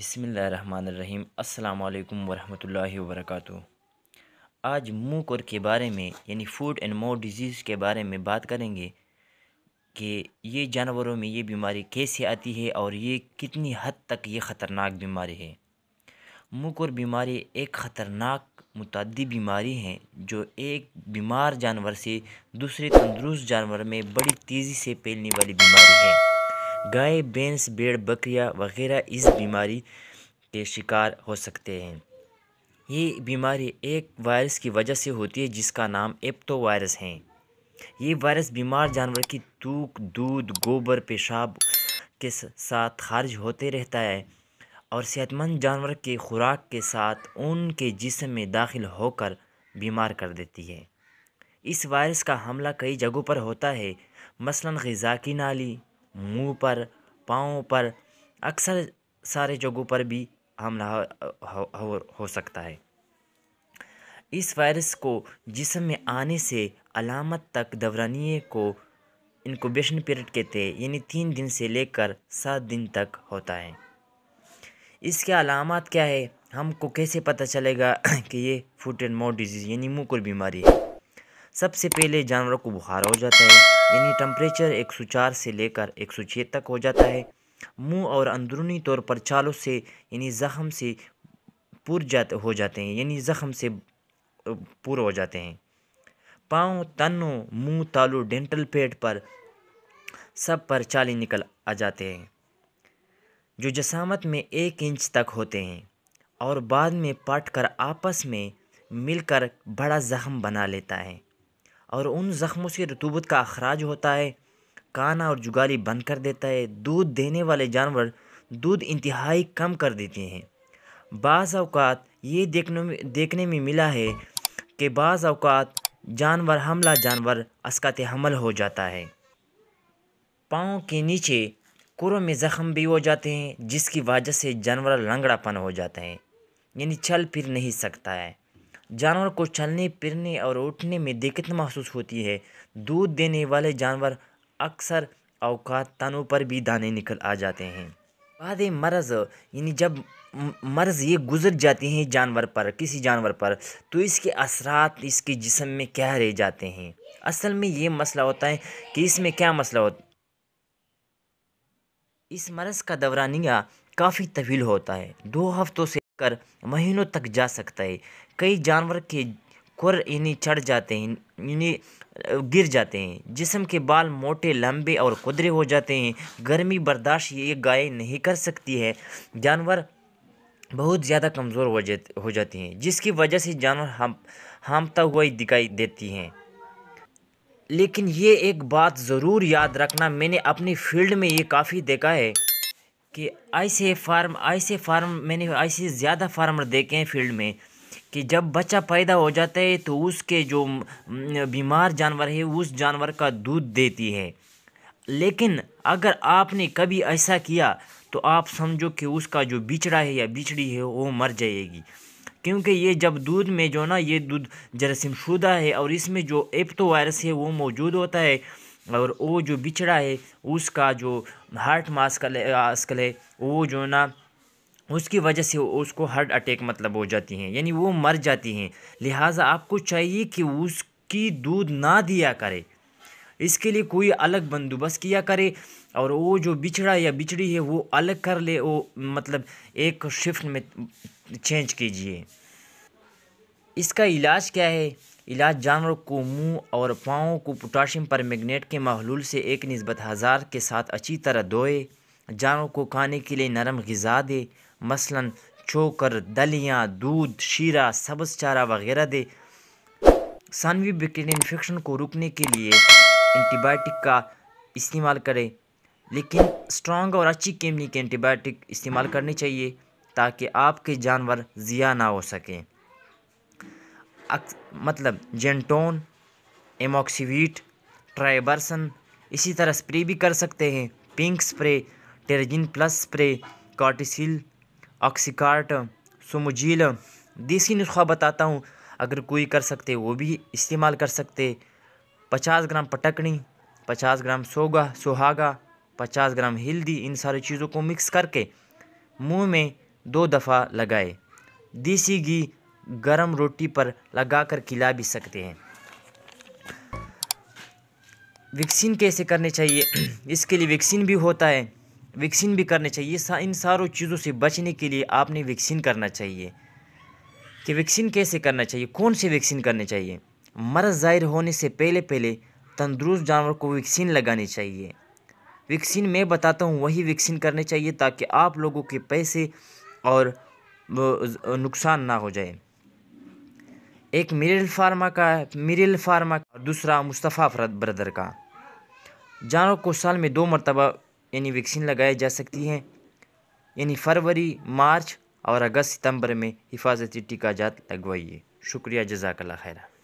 बिसमीम् अल्लाम वरहमल वर्क आज मुँह कुर के बारे में यानी फूड एंड माउथ डिज़ीज़ के बारे में बात करेंगे कि ये जानवरों में ये बीमारी कैसे आती है और ये कितनी हद तक ये ख़तरनाक बीमारी है मुँह कोर बीमारी एक ख़तरनाक मतदी बीमारी है जो एक बीमार जानवर से दूसरे तंदरुस्त जानवर में बड़ी तेज़ी से फैलने वाली बीमारी है गाय भैंस भेड़ बकरियाँ वगैरह इस बीमारी के शिकार हो सकते हैं ये बीमारी एक वायरस की वजह से होती है जिसका नाम एप्टो वायरस है ये वायरस बीमार जानवर की तूक दूध गोबर पेशाब के साथ खारिज होते रहता है और सेहतमंद जानवर के खुराक के साथ उनके जिसम में दाखिल होकर बीमार कर देती है इस वायरस का हमला कई जगहों पर होता है मसलन गज़ा की नाली मुंह पर पाँव पर अक्सर सारे जगहों पर भी हमला हो, हो, हो सकता है इस वायरस को जिसम में आने से अलामत तक दवरानिए को इनकोबेशन पीरियड कहते हैं यानी तीन दिन से लेकर सात दिन तक होता है इसके अलामत क्या है हमको कैसे पता चलेगा कि ये फुट एंड माउथ डिजीज़ यानी मुँह को बीमारी है सबसे पहले जानवरों को बुखार हो जाता है यानी टम्परेचर 104 से लेकर 106 तक हो जाता है मुंह और अंदरूनी तौर पर चालों से यानी ज़ख़म से पुर जाते हो जाते हैं यानी ज़ख़म से पुर हो जाते हैं पाँव तनों मुंह तालू डेंटल पेट पर सब पर चाले निकल आ जाते हैं जो जसामत में एक इंच तक होते हैं और बाद में पाट कर आपस में मिलकर बड़ा ज़ख़म बना लेता है और उन ज़ख्मों से रतूबत का अखराज होता है काना और जुगाली बंद कर देता है दूध देने वाले जानवर दूध इंतहाई कम कर देते हैं बाज़ अवकात ये देखने में देखने में मिला है कि बाज़ अवकात जानवर हमला जानवर असकत हमल हो जाता है पाँव के नीचे कुरों में ज़ख्म भी हो जाते हैं जिसकी वजह से जानवर लंगड़ापन हो जाता है यानी चल फिर नहीं सकता है जानवर को चलने फिरने और उठने में दिक्कत महसूस होती है दूध देने वाले जानवर अक्सर अवकात तनों पर भी दाने निकल आ जाते हैं बाद मर्ज़ यानी जब मर्ज़ ये गुज़र जाती हैं जानवर पर किसी जानवर पर तो इसके असरात इसके जिसम में क्या रह जाते हैं असल में ये मसला होता है कि इसमें क्या मसला होता इस मर्ज़ का दौरानिया काफ़ी तवील होता है दो हफ्तों से कर महीनों तक जा सकता है कई जानवर के कुर इन्हें चढ़ जाते हैं इन्हें गिर जाते हैं जिसम के बाल मोटे लंबे और कुदरे हो जाते हैं गर्मी बर्दाश्त ये गाय नहीं कर सकती है जानवर बहुत ज़्यादा कमज़ोर हो जाते हो जाती हैं जिसकी वजह से जानवर हम हामता हुआ ही दिखाई देती हैं लेकिन ये एक बात ज़रूर याद रखना मैंने अपनी फील्ड में ये काफ़ी देखा है कि ऐसे फार्म ऐसे फार्म मैंने ऐसे ज़्यादा फार्मर देखे हैं फील्ड में कि जब बच्चा पैदा हो जाता है तो उसके जो बीमार जानवर है उस जानवर का दूध देती है लेकिन अगर आपने कभी ऐसा किया तो आप समझो कि उसका जो बिचड़ा है या बिचड़ी है वो मर जाएगी क्योंकि ये जब दूध में जो ना ये दूध जरासीम शुदा है और इसमें जो एप्टो वायरस है वो मौजूद होता है और वो जो बिछड़ा है उसका जो हार्ट मास्कल आस्कल है वो जो ना उसकी वजह से उसको हार्ट अटैक मतलब हो जाती हैं यानी वो मर जाती हैं लिहाजा आपको चाहिए कि उसकी दूध ना दिया करे इसके लिए कोई अलग बंदोबस्त किया करे और वो जो बिछड़ा या बिछड़ी है वो अलग कर ले वो मतलब एक शिफ्ट में चेंज कीजिए इसका इलाज क्या है इलाज जानवरों को मुंह और पाँव को पोटाशियम परमैंगनेट के महलूल से एक नस्बत हज़ार के साथ अच्छी तरह धोए जानवरों को खाने के लिए नरम गज़ा दे मसलन चोकर दलियाँ दूध शीरा सब्ज चारा वगैरह दे सानवी बैक्टीरिया इन्फेक्शन को रोकने के लिए एंटीबायोटिक का इस्तेमाल करें लेकिन स्ट्रॉन्ग और अच्छी कंपनी के एंटीबायोटिक इस्तेमाल करने चाहिए ताकि आपके जानवर ज़िया ना हो सकें मतलब जेंटोन एमोक्सीवीट ट्राइबर्सन इसी तरह स्प्रे भी कर सकते हैं पिंक स्प्रे टेरजिन प्लस स्प्रे कॉटिसिल ऑक्सीकार्ट सोमोजील देसी नुस्खा बताता हूँ अगर कोई कर सकते वो भी इस्तेमाल कर सकते पचास ग्राम पटकनी पचास ग्राम सोगा सुहागा पचास ग्राम हल्दी इन सारी चीज़ों को मिक्स करके मुंह में दो दफ़ा लगाए देसी घी गरम रोटी पर लगा कर खिला भी सकते हैं वैक्सीन कैसे करने चाहिए इसके लिए वैक्सीन भी होता है वैक्सीन भी करने चाहिए सा, इन सारों चीज़ों से बचने के लिए आपने वैक्सीन करना चाहिए कि वैक्सीन कैसे करना चाहिए कौन से वैक्सीन करने चाहिए मरज जाहिर होने से पहले पहले तंदुरुस्त जानवर को वैक्सीन लगानी चाहिए वैक्सीन मैं बताता हूँ वही वैक्सीन करने चाहिए ताकि आप लोगों के पैसे और नुकसान ना हो जाए एक मिरल फार्मा का है मिरल फार्मा और दूसरा मुस्तफ़ा ब्रदर का जानवरों को साल में दो मरतबा यानी वैक्सीन लगाई जा सकती है यानी फरवरी मार्च और अगस्त सितंबर में हिफाजती टीका जात लगवाइए शुक्रिया जजाकला खैरा